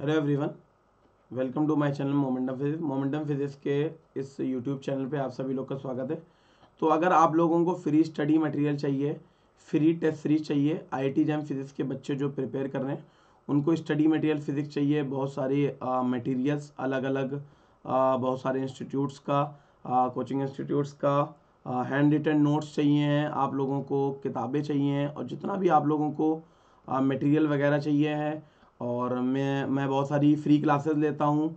hello everyone welcome to my channel Momentum Physics Momentum Physics के इस YouTube channel पे आप सभी लोग का स्वागत है तो अगर आप लोगों को फ्री स्टडी मटेरियल चाहिए फ्री टेस्ट सीरीज चाहिए टी जैम फिजिक्स के बच्चे जो प्रिपेयर कर रहे हैं उनको स्टडी मटेरियल फिजिक्स चाहिए बहुत सारे मटीरियल्स अलग अलग आ, बहुत सारे इंस्टीट्यूट्स का आ, कोचिंग इंस्टीट्यूट्स का हैंड रिटन नोट्स चाहिए हैं आप लोगों को किताबें चाहिए हैं और जितना भी आप लोगों को मटेरियल वगैरह चाहिए हैं और मैं मैं बहुत सारी फ्री क्लासेस लेता हूँ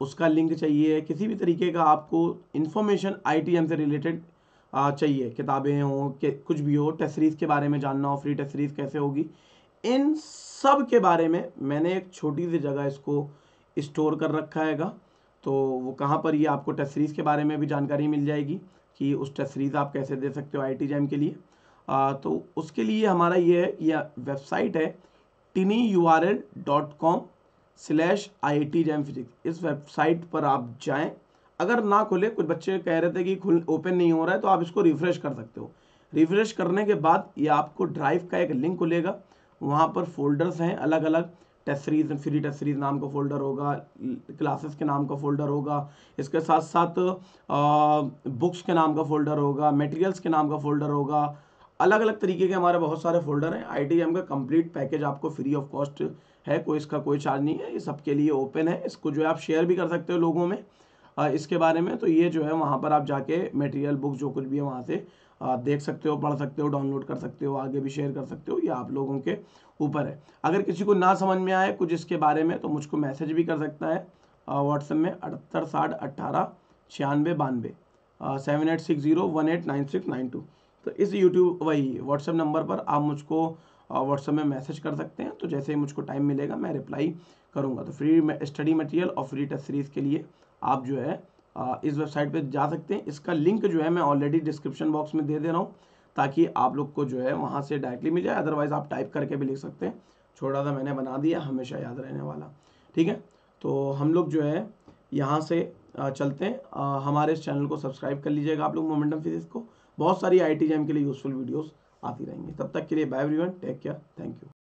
उसका लिंक चाहिए किसी भी तरीके का आपको इन्फॉर्मेशन आई से रिलेटेड चाहिए किताबें हों कुछ भी हो टेस्ट सीरीज़ के बारे में जानना हो फ्री टेस्ट सीरीज़ कैसे होगी इन सब के बारे में मैंने एक छोटी सी जगह इसको स्टोर कर रखा हैगा तो वो कहाँ पर ये आपको टेस्ट सीरीज़ के बारे में भी जानकारी मिल जाएगी कि उस टेस्ट सीरीज़ आप कैसे दे सकते हो आई टी जैम के लिए आ, तो उसके लिए हमारा ये है वेबसाइट है tiny U R L dot com slash I T JAM physics इस वेबसाइट पर आप जाएं अगर ना खुले कुछ बच्चे कह रहे थे कि खुल ओपन नहीं हो रहा है तो आप इसको रिफ़्रेश कर सकते हो रिफ़्रेश करने के बाद ये आपको ड्राइव का एक लिंक खुलेगा वहाँ पर फोल्डर्स हैं अलग अलग test series free test series नाम का फोल्डर होगा क्लासेस के नाम का फोल्डर होगा इसके साथ साथ आ, बुक्स के नाम का फोल्डर होगा मटेरियल्स के नाम का फोल्डर होगा अलग अलग तरीके के हमारे बहुत सारे फोल्डर हैं आई का कंप्लीट पैकेज आपको फ्री ऑफ कॉस्ट है कोई इसका कोई चार्ज नहीं है ये सबके लिए ओपन है इसको जो है आप शेयर भी कर सकते हो लोगों में इसके बारे में तो ये जो है वहाँ पर आप जाके मटेरियल बुक जो कुछ भी है वहाँ से देख सकते हो पढ़ सकते हो डाउनलोड कर सकते हो आगे भी शेयर कर सकते हो ये आप लोगों के ऊपर है अगर किसी को ना समझ में आए कुछ इसके बारे में तो मुझको मैसेज भी कर सकता है व्हाट्सएप में अठहत्तर साठ अट्ठारह छियानवे बानवे seven eight six zero one eight nine six nine two तो इस यूट्यूब वही व्हाट्सएप नंबर पर आप मुझको व्हाट्सएप में मैसेज कर सकते हैं तो जैसे ही मुझको टाइम मिलेगा मैं रिप्लाई करूँगा तो फ्री स्टडी मटेरियल और फ्री टेस्ट सीरीज़ के लिए आप जो है इस वेबसाइट पे जा सकते हैं इसका लिंक जो है मैं ऑलरेडी डिस्क्रिप्शन बॉक्स में दे दे रहा हूँ ताकि आप लोग को जो है वहाँ से डायरेक्टली मिल जाए अदरवाइज़ आप टाइप करके भी लिख सकते हैं छोटा सा मैंने बना दिया हमेशा याद रहने वाला ठीक है तो हम लोग जो है यहाँ से चलते हैं हमारे इस चैनल को सब्सक्राइब कर लीजिएगा आप लोग मोमेंटम फिजिक्स को बहुत सारी आई टी जैम के लिए यूजफुल वीडियोज़ आती रहेंगी तब तक के लिए bye everyone take care thank you